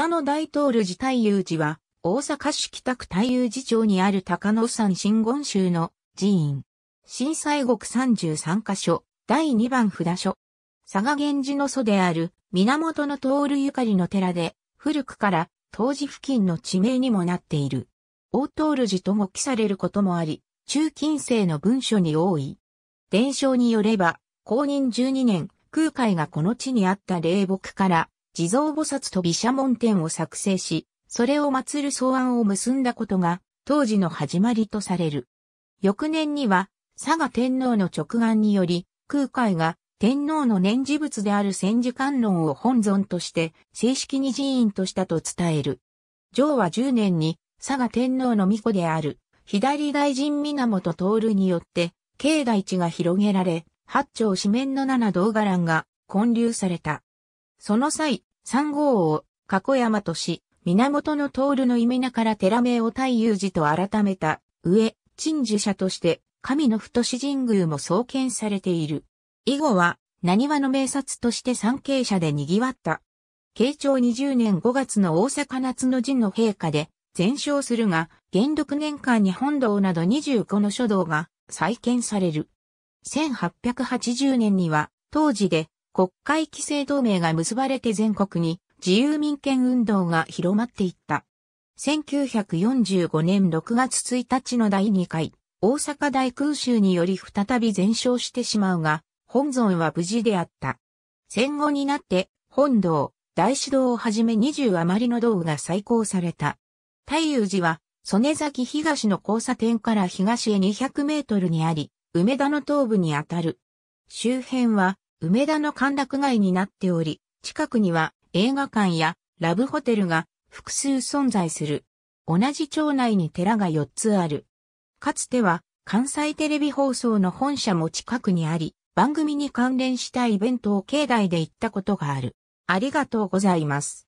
北野大東流寺大友寺は、大阪市北区大友寺町にある高野山真言宗の寺院。震災国33カ所、第2番札所。佐賀源氏の祖である、源の通るゆかりの寺で、古くから、当時付近の地名にもなっている。大東る寺とも記されることもあり、中近世の文書に多い。伝承によれば、公認12年、空海がこの地にあった霊木から、地蔵菩薩と毘沙門天を作成し、それを祀る草案を結んだことが、当時の始まりとされる。翌年には、佐賀天皇の直眼により、空海が天皇の念事物である千字観論を本尊として正式に寺院としたと伝える。上は10年に佐賀天皇の御子である左大臣源徹によって境内地が広げられ、八丁四面の七道伽藍が建立された。その際、三号を、加古山都市、源の通るの夢名から寺名を太友寺と改めた、上、陳樹者として、神の太子神宮も創建されている。以後は、何話の名刹として参詣者で賑わった。慶長20年5月の大阪夏の陣の陛下で、全焼するが、元禄年間に本堂など25の書道が再建される。1880年には、当時で国会規制同盟が結ばれて全国に自由民権運動が広まっていった。1945年6月1日の第2回、大阪大空襲により再び全焼してしまうが、本尊は無事であった。戦後になって、本堂、大師堂をはじめ20余りの道具が再興された。太友寺は、曽根崎東の交差点から東へ200メートルにあり、梅田の東部にあたる。周辺は、梅田の歓楽街になっており、近くには映画館やラブホテルが複数存在する。同じ町内に寺が4つある。かつては関西テレビ放送の本社も近くにあり、番組に関連したイベントを境内で行ったことがある。ありがとうございます。